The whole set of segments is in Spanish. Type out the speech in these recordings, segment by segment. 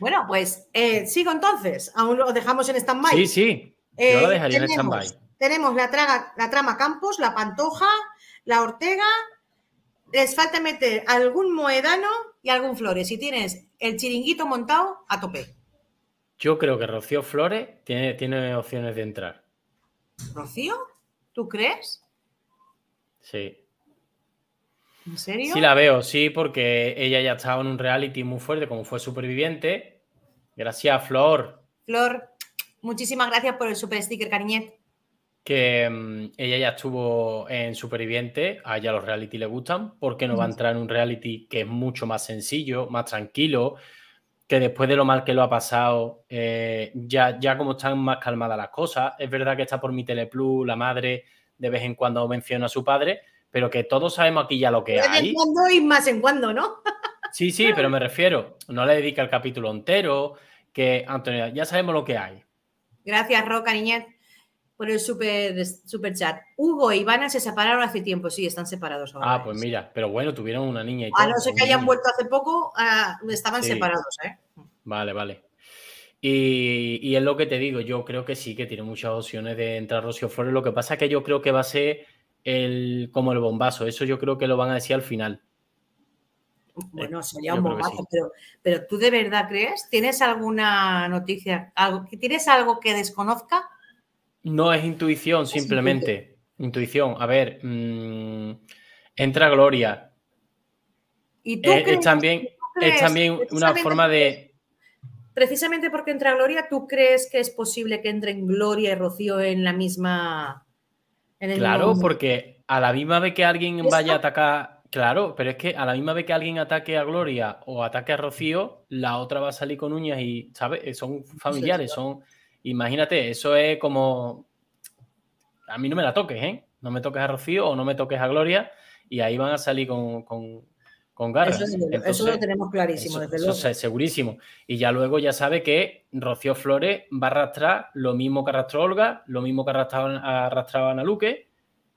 Bueno, pues eh, sigo entonces. Aún lo dejamos en stand Sí, sí. Yo lo eh, dejaría tenemos, en stand Tenemos la, trama Campos, la Pantoja, la Ortega. Les falta meter algún Moedano y algún Flores. Si tienes el chiringuito montado, a tope. Yo creo que Rocío Flores tiene, tiene opciones de entrar. ¿Rocío? ¿Tú crees? Sí. ¿En serio? Sí la veo, sí, porque ella ya estaba en un reality muy fuerte, como fue Superviviente. Gracias, Flor. Flor, muchísimas gracias por el super sticker, cariñet. Que mm, ella ya estuvo en Superviviente, a ella los reality le gustan, porque no va a entrar en un reality que es mucho más sencillo, más tranquilo, que después de lo mal que lo ha pasado, eh, ya, ya como están más calmadas las cosas. Es verdad que está por mi teleplu, la madre de vez en cuando menciona a su padre, pero que todos sabemos aquí ya lo que hay. cuando y más en cuando, ¿no? sí, sí, pero me refiero, no le dedica el capítulo entero, que Antonio, ya sabemos lo que hay. Gracias, Roca Niñez, por el super, super chat. Hugo e Ivana se separaron hace tiempo, sí, están separados ahora. Ah, ¿eh? pues mira, pero bueno, tuvieron una niña y A no ser que hayan vuelto hace poco, ah, estaban separados, ¿eh? Vale, vale. Y, es lo que te digo, yo creo que sí que tiene muchas opciones de entrar Rocío Flores. Lo que pasa es que yo creo que va a ser el, como el bombazo. Eso yo creo que lo van a decir al final. Bueno, eh, sería un bombazo, pero, ¿tú de verdad crees? ¿Tienes alguna noticia? ¿Algo, ¿Tienes algo que desconozca? No, es intuición, simplemente. intuición. A ver, mm, entra Gloria. ¿Y tú eh, también, es también una forma de precisamente porque entra Gloria, ¿tú crees que es posible que entren Gloria y Rocío en la misma... En claro, porque a la misma vez que alguien vaya a atacar... Claro, pero es que a la misma vez que alguien ataque a Gloria o ataque a Rocío, la otra va a salir con uñas y, ¿sabes? Eh, son familiares, son... Imagínate, eso es como... A mí no me la toques, ¿eh? No me toques a Rocío o no me toques a Gloria y ahí van a salir con con Eso, lo tenemos clarísimo, desde luego. Eso es segurísimo. Y ya luego ya sabe que Rocío Flores va a arrastrar lo mismo que arrastró Olga, lo mismo que arrastraba, ha Ana Luque,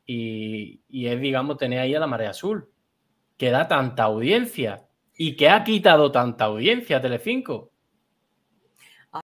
y, es, digamos, tener ahí a la marea azul, que da tanta audiencia y que ha quitado tanta audiencia a Telecinco.